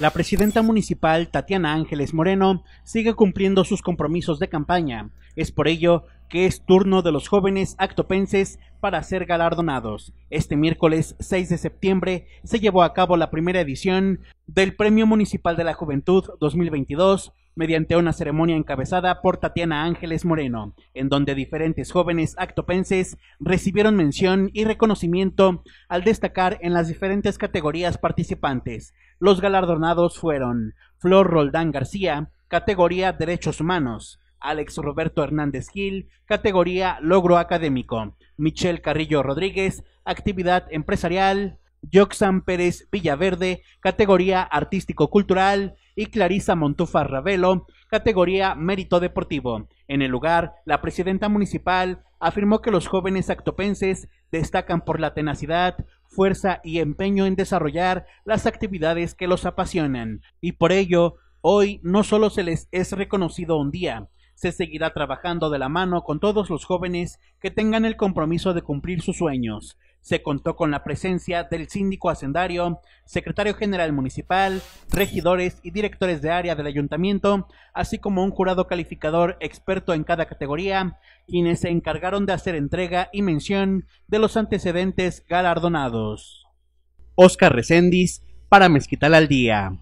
La presidenta municipal Tatiana Ángeles Moreno sigue cumpliendo sus compromisos de campaña. Es por ello que es turno de los jóvenes actopenses para ser galardonados. Este miércoles 6 de septiembre se llevó a cabo la primera edición del Premio Municipal de la Juventud 2022 mediante una ceremonia encabezada por Tatiana Ángeles Moreno, en donde diferentes jóvenes actopenses recibieron mención y reconocimiento al destacar en las diferentes categorías participantes. Los galardonados fueron Flor Roldán García, categoría Derechos Humanos, Alex Roberto Hernández Gil, categoría Logro Académico, Michelle Carrillo Rodríguez, Actividad Empresarial, Joxan Pérez Villaverde, categoría artístico-cultural, y Clarisa Montufar Ravelo, categoría mérito deportivo. En el lugar, la presidenta municipal afirmó que los jóvenes actopenses destacan por la tenacidad, fuerza y empeño en desarrollar las actividades que los apasionan, y por ello, hoy no solo se les es reconocido un día, se seguirá trabajando de la mano con todos los jóvenes que tengan el compromiso de cumplir sus sueños, se contó con la presencia del síndico hacendario, secretario general municipal, regidores y directores de área del ayuntamiento, así como un jurado calificador experto en cada categoría, quienes se encargaron de hacer entrega y mención de los antecedentes galardonados. Oscar Recendis para Mezquital al Día.